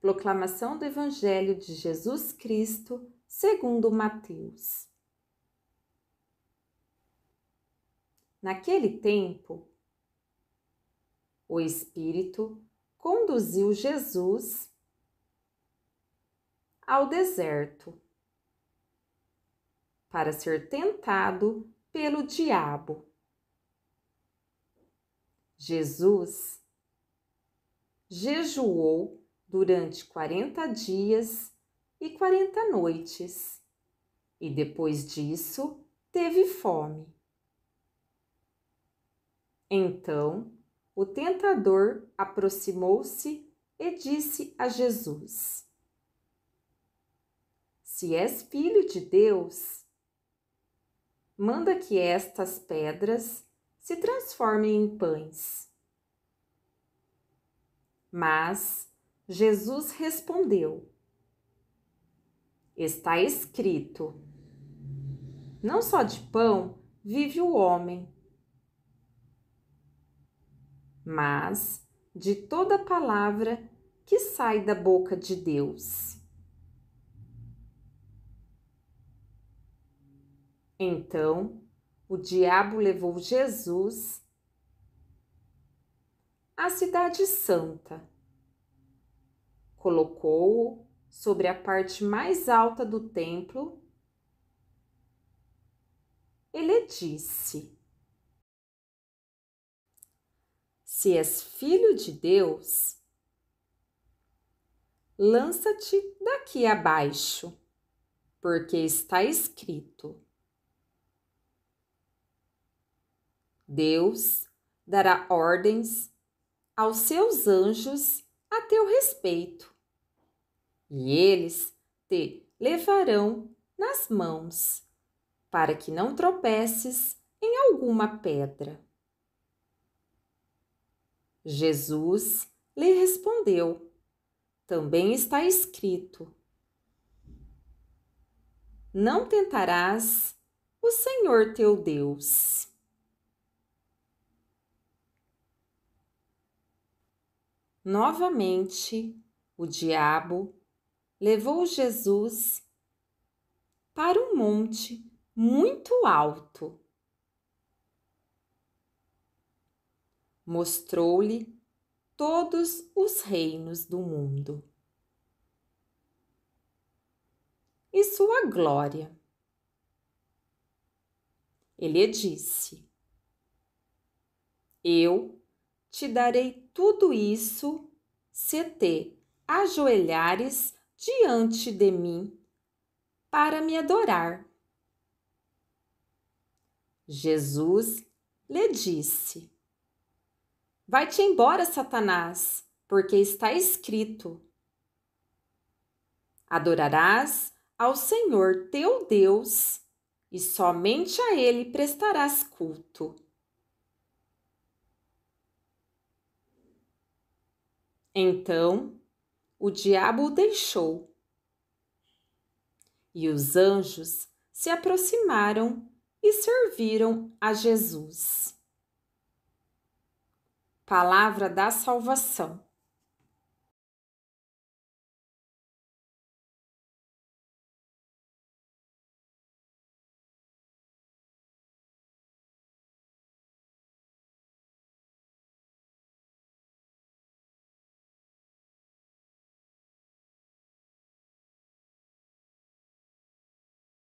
Proclamação do Evangelho de Jesus Cristo, segundo Mateus. Naquele tempo, o Espírito conduziu Jesus ao deserto para ser tentado pelo diabo. Jesus jejuou durante 40 dias e 40 noites. E depois disso, teve fome. Então, o tentador aproximou-se e disse a Jesus: Se és filho de Deus, manda que estas pedras se transformem em pães. Mas Jesus respondeu: Está escrito: Não só de pão vive o homem, mas de toda palavra que sai da boca de Deus. Então, o diabo levou Jesus à Cidade Santa Colocou-o sobre a parte mais alta do templo. Ele disse: Se és filho de Deus, lança-te daqui abaixo, porque está escrito: Deus dará ordens aos seus anjos a teu respeito, e eles te levarão nas mãos, para que não tropeces em alguma pedra. Jesus lhe respondeu: Também está escrito: Não tentarás o Senhor teu Deus. Novamente, o diabo levou Jesus para um monte muito alto. Mostrou-lhe todos os reinos do mundo e sua glória. Ele disse: Eu te darei tudo isso se te ajoelhares diante de mim para me adorar. Jesus lhe disse: Vai-te embora, Satanás, porque está escrito: Adorarás ao Senhor teu Deus e somente a Ele prestarás culto. Então o diabo o deixou. E os anjos se aproximaram e serviram a Jesus. Palavra da Salvação.